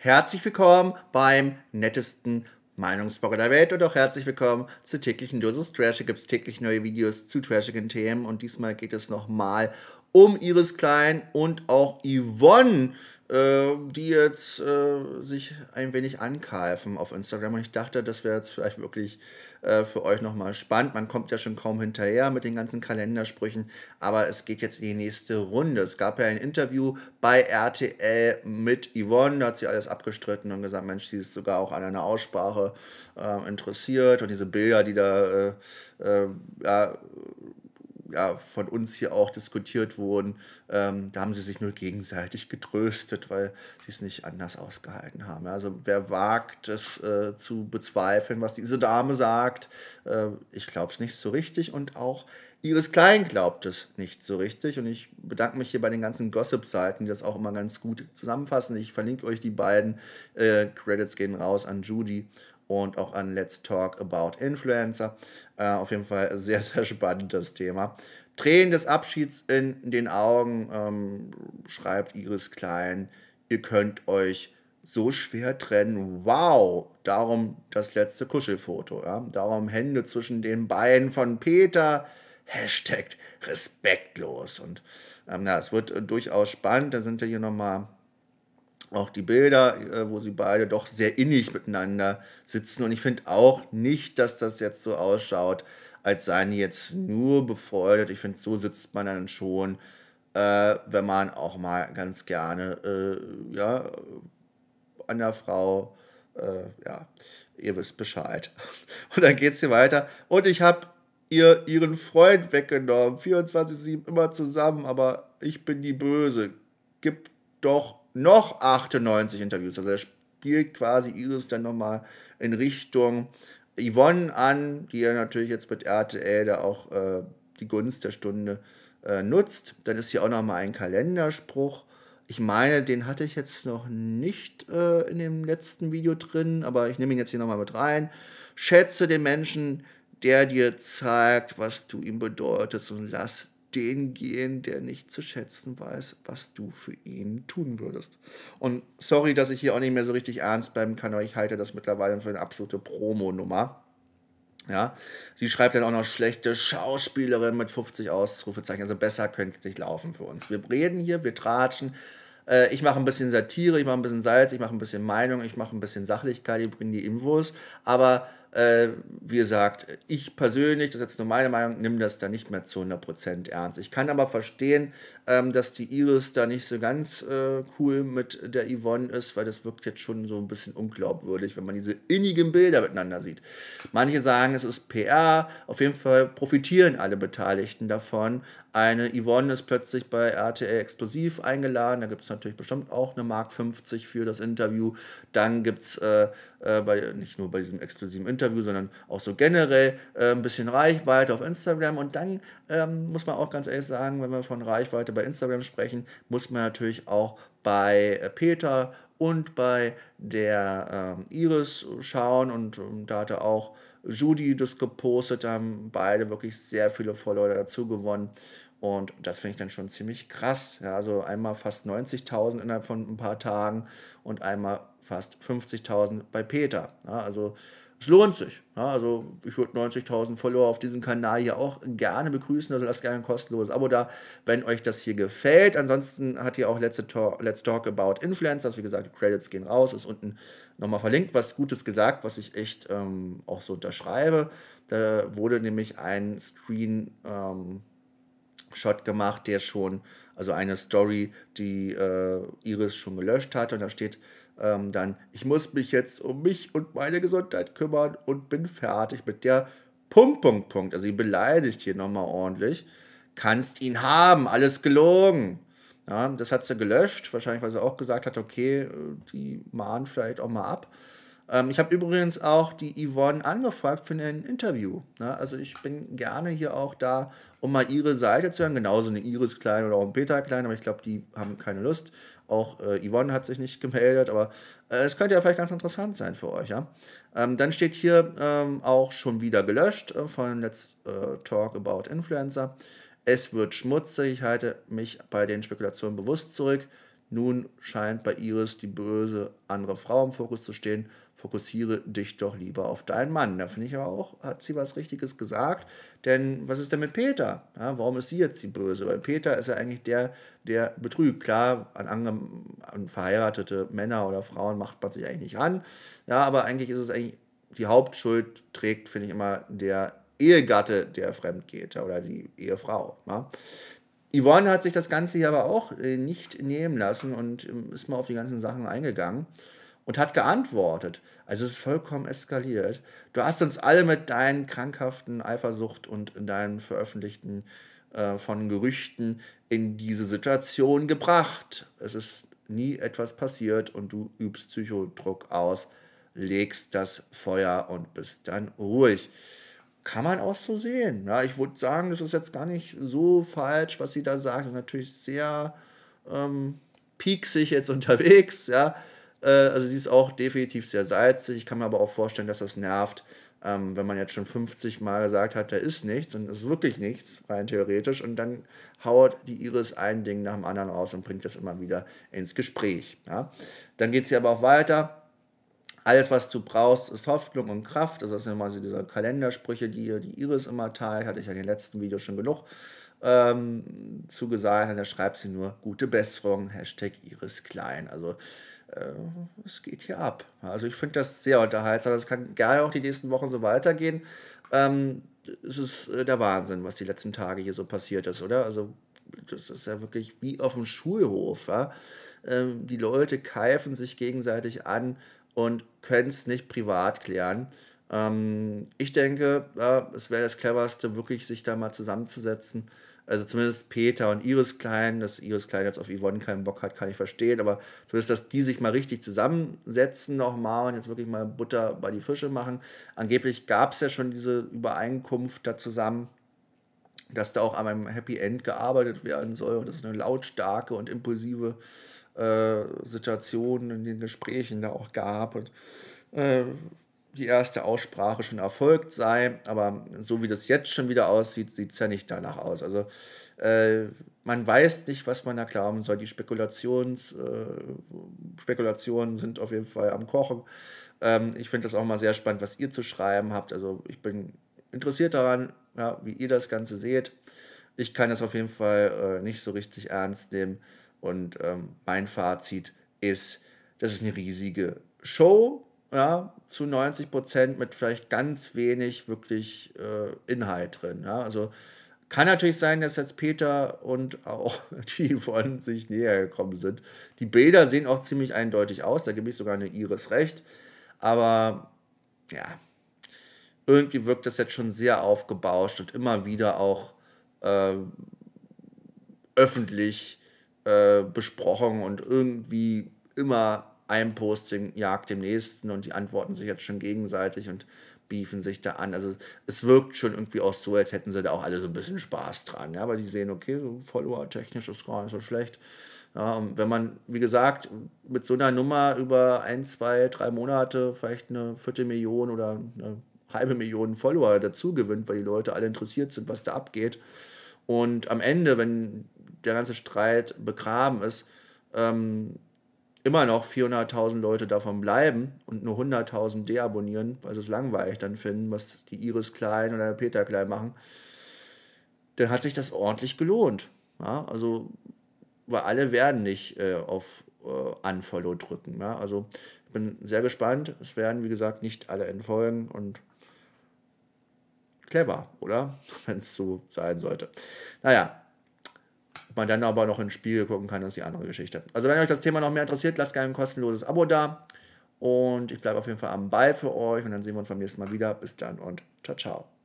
Herzlich willkommen beim nettesten Meinungsblogger der Welt und auch herzlich willkommen zur täglichen Dosis Trash. Hier gibt es täglich neue Videos zu trashigen Themen und diesmal geht es nochmal um Iris Klein und auch Yvonne, ähm, die jetzt äh, sich ein wenig ankeifen auf Instagram. Und ich dachte, das wäre jetzt vielleicht wirklich äh, für euch nochmal spannend. Man kommt ja schon kaum hinterher mit den ganzen Kalendersprüchen, aber es geht jetzt in die nächste Runde. Es gab ja ein Interview bei RTL mit Yvonne, da hat sie alles abgestritten und gesagt, Mensch, sie ist sogar auch an einer Aussprache äh, interessiert und diese Bilder, die da äh, äh, ja, ja, von uns hier auch diskutiert wurden, ähm, da haben sie sich nur gegenseitig getröstet, weil sie es nicht anders ausgehalten haben. Also wer wagt es äh, zu bezweifeln, was diese Dame sagt, äh, ich glaube es nicht so richtig und auch ihres Klein glaubt es nicht so richtig. Und ich bedanke mich hier bei den ganzen Gossip-Seiten, die das auch immer ganz gut zusammenfassen. Ich verlinke euch die beiden. Äh, Credits gehen raus an Judy und auch an Let's Talk About Influencer. Äh, auf jeden Fall sehr, sehr spannendes Thema. Tränen des Abschieds in den Augen, ähm, schreibt Iris Klein. Ihr könnt euch so schwer trennen. Wow, darum das letzte Kuschelfoto. Ja? Darum Hände zwischen den Beinen von Peter. Hashtag respektlos. Und ähm, ja, es wird äh, durchaus spannend. Da sind ja hier nochmal auch die Bilder, äh, wo sie beide doch sehr innig miteinander sitzen. Und ich finde auch nicht, dass das jetzt so ausschaut, als seien die jetzt nur befreundet. Ich finde, so sitzt man dann schon, äh, wenn man auch mal ganz gerne äh, ja, an der Frau, äh, ja, ihr wisst Bescheid. Und dann geht es hier weiter. Und ich habe ihr ihren Freund weggenommen. 24-7 immer zusammen, aber ich bin die Böse. Gib doch noch 98 Interviews. Also er spielt quasi Iris dann nochmal in Richtung Yvonne an, die er natürlich jetzt mit RTL da auch äh, die Gunst der Stunde äh, nutzt. Dann ist hier auch nochmal ein Kalenderspruch. Ich meine, den hatte ich jetzt noch nicht äh, in dem letzten Video drin, aber ich nehme ihn jetzt hier nochmal mit rein. Schätze den Menschen, der dir zeigt, was du ihm bedeutest und lass den gehen, der nicht zu schätzen weiß, was du für ihn tun würdest. Und sorry, dass ich hier auch nicht mehr so richtig ernst bleiben kann, aber ich halte das mittlerweile für eine absolute Promo-Nummer. Ja, sie schreibt dann auch noch schlechte Schauspielerin mit 50 Ausrufezeichen. Also besser könnte es nicht laufen für uns. Wir reden hier, wir tratschen. Äh, ich mache ein bisschen Satire, ich mache ein bisschen Salz, ich mache ein bisschen Meinung, ich mache ein bisschen Sachlichkeit, ich bringe die Infos. Aber äh, wie gesagt, ich persönlich, das ist jetzt nur meine Meinung, nehme das da nicht mehr zu 100% ernst. Ich kann aber verstehen, ähm, dass die Iris da nicht so ganz äh, cool mit der Yvonne ist, weil das wirkt jetzt schon so ein bisschen unglaubwürdig, wenn man diese innigen Bilder miteinander sieht. Manche sagen, es ist PR, auf jeden Fall profitieren alle Beteiligten davon. Eine Yvonne ist plötzlich bei RTL exklusiv eingeladen, da gibt es natürlich bestimmt auch eine Mark 50 für das Interview. Dann gibt es äh, äh, bei, nicht nur bei diesem exklusiven Interview, Interview, sondern auch so generell äh, ein bisschen Reichweite auf Instagram. Und dann ähm, muss man auch ganz ehrlich sagen, wenn wir von Reichweite bei Instagram sprechen, muss man natürlich auch bei äh, Peter und bei der ähm, Iris schauen. Und ähm, da hatte auch Judy das gepostet, da haben beide wirklich sehr viele Follower dazu gewonnen. Und das finde ich dann schon ziemlich krass. Ja, also einmal fast 90.000 innerhalb von ein paar Tagen und einmal fast 50.000 bei Peter. Ja, also es lohnt sich. Ja, also ich würde 90.000 Follower auf diesem Kanal hier auch gerne begrüßen. Also lasst gerne ein kostenloses Abo da, wenn euch das hier gefällt. Ansonsten hat hier auch Let's Talk, Let's Talk About Influencers. Wie gesagt, die Credits gehen raus. Ist unten nochmal verlinkt. Was Gutes gesagt, was ich echt ähm, auch so unterschreibe. Da wurde nämlich ein Screen... Ähm, Shot gemacht, der schon, also eine Story, die äh, Iris schon gelöscht hat. Und da steht ähm, dann, ich muss mich jetzt um mich und meine Gesundheit kümmern und bin fertig mit der Punkt, Punkt, Punkt. Also sie beleidigt hier nochmal ordentlich. Kannst ihn haben, alles gelogen. Ja, das hat sie gelöscht, wahrscheinlich weil sie auch gesagt hat, okay, äh, die mahnen vielleicht auch mal ab. Ähm, ich habe übrigens auch die Yvonne angefragt für ein Interview. Ne? Also ich bin gerne hier auch da, um mal ihre Seite zu hören. Genauso eine Iris Klein oder auch ein Peter Klein, aber ich glaube, die haben keine Lust. Auch äh, Yvonne hat sich nicht gemeldet, aber äh, es äh, könnte ja vielleicht ganz interessant sein für euch. Ja? Ähm, dann steht hier ähm, auch schon wieder gelöscht äh, von Let's äh, Talk About Influencer. Es wird schmutzig, ich halte mich bei den Spekulationen bewusst zurück. Nun scheint bei Iris die böse andere Frau im Fokus zu stehen. Fokussiere dich doch lieber auf deinen Mann. Da finde ich aber auch, hat sie was Richtiges gesagt. Denn was ist denn mit Peter? Ja, warum ist sie jetzt die Böse? Weil Peter ist ja eigentlich der, der betrügt. Klar, an, an verheiratete Männer oder Frauen macht man sich eigentlich nicht ran. Ja, aber eigentlich ist es eigentlich, die Hauptschuld trägt, finde ich immer, der Ehegatte, der fremd geht oder die Ehefrau. Ja? Yvonne hat sich das Ganze hier aber auch äh, nicht nehmen lassen und ähm, ist mal auf die ganzen Sachen eingegangen und hat geantwortet. Also es ist vollkommen eskaliert. Du hast uns alle mit deinen krankhaften Eifersucht und deinen veröffentlichten äh, von Gerüchten in diese Situation gebracht. Es ist nie etwas passiert und du übst Psychodruck aus, legst das Feuer und bist dann ruhig kann man auch so sehen. Ja, ich würde sagen, das ist jetzt gar nicht so falsch, was sie da sagt. Das ist natürlich sehr ähm, pieksig jetzt unterwegs. Ja? Äh, also sie ist auch definitiv sehr salzig. Ich kann mir aber auch vorstellen, dass das nervt, ähm, wenn man jetzt schon 50 Mal gesagt hat, da ist nichts und es ist wirklich nichts, rein theoretisch. Und dann haut die Iris ein Ding nach dem anderen aus und bringt das immer wieder ins Gespräch. Ja? Dann geht sie aber auch weiter alles, was du brauchst, ist Hoffnung und Kraft. das sind immer so diese Kalendersprüche, die, die Iris immer teilt. Hatte ich ja in den letzten Videos schon genug ähm, zugesagt. da schreibt sie nur gute Besserung, Hashtag Iris Klein. Also äh, es geht hier ab. Also ich finde das sehr unterhaltsam. Das kann gerne auch die nächsten Wochen so weitergehen. Ähm, es ist äh, der Wahnsinn, was die letzten Tage hier so passiert ist, oder? Also das ist ja wirklich wie auf dem Schulhof. Ja? Ähm, die Leute keifen sich gegenseitig an und können es nicht privat klären. Ähm, ich denke, ja, äh, es wäre das Cleverste, wirklich sich da mal zusammenzusetzen. Also zumindest Peter und Iris Klein, dass Iris Klein jetzt auf Yvonne keinen Bock hat, kann ich verstehen, aber zumindest, dass die sich mal richtig zusammensetzen nochmal und jetzt wirklich mal Butter bei die Fische machen. Angeblich gab es ja schon diese Übereinkunft da zusammen, dass da auch an einem Happy End gearbeitet werden soll und das ist eine lautstarke und impulsive äh, Situationen in den Gesprächen da auch gab und äh, die erste Aussprache schon erfolgt sei. Aber so wie das jetzt schon wieder aussieht, sieht es ja nicht danach aus. Also äh, man weiß nicht, was man da glauben soll. Die Spekulations, Spekulationen sind auf jeden Fall am Kochen. Ähm, ich finde das auch mal sehr spannend, was ihr zu schreiben habt. Also ich bin interessiert daran, ja, wie ihr das Ganze seht. Ich kann das auf jeden Fall äh, nicht so richtig ernst nehmen, und ähm, mein Fazit ist, das ist eine riesige Show, ja, zu 90 Prozent mit vielleicht ganz wenig wirklich äh, Inhalt drin. Ja. Also kann natürlich sein, dass jetzt Peter und auch die von sich näher gekommen sind. Die Bilder sehen auch ziemlich eindeutig aus, da gebe ich sogar eine Iris recht. Aber ja, irgendwie wirkt das jetzt schon sehr aufgebauscht und immer wieder auch äh, öffentlich äh, besprochen und irgendwie immer ein Posting jagt dem nächsten und die antworten sich jetzt schon gegenseitig und beefen sich da an. Also es wirkt schon irgendwie auch so, als hätten sie da auch alle so ein bisschen Spaß dran. Ja? Weil die sehen, okay, so Follower-technisch ist gar nicht so schlecht. Ja, wenn man, wie gesagt, mit so einer Nummer über ein, zwei, drei Monate vielleicht eine Viertelmillion oder eine halbe Million Follower dazu gewinnt, weil die Leute alle interessiert sind, was da abgeht. Und am Ende, wenn der ganze Streit begraben ist, ähm, immer noch 400.000 Leute davon bleiben und nur 100.000 deabonnieren, weil sie es langweilig dann finden, was die Iris Klein oder Peter Klein machen, dann hat sich das ordentlich gelohnt. Ja? Also, weil alle werden nicht äh, auf äh, Unfollow drücken. Ja? Also, ich bin sehr gespannt. Es werden, wie gesagt, nicht alle entfolgen und clever, oder? Wenn es so sein sollte. Naja, man dann aber noch ins den Spiegel gucken kann, ist die andere Geschichte. Also wenn euch das Thema noch mehr interessiert, lasst gerne ein kostenloses Abo da. Und ich bleibe auf jeden Fall am Ball für euch. Und dann sehen wir uns beim nächsten Mal wieder. Bis dann und ciao, ciao.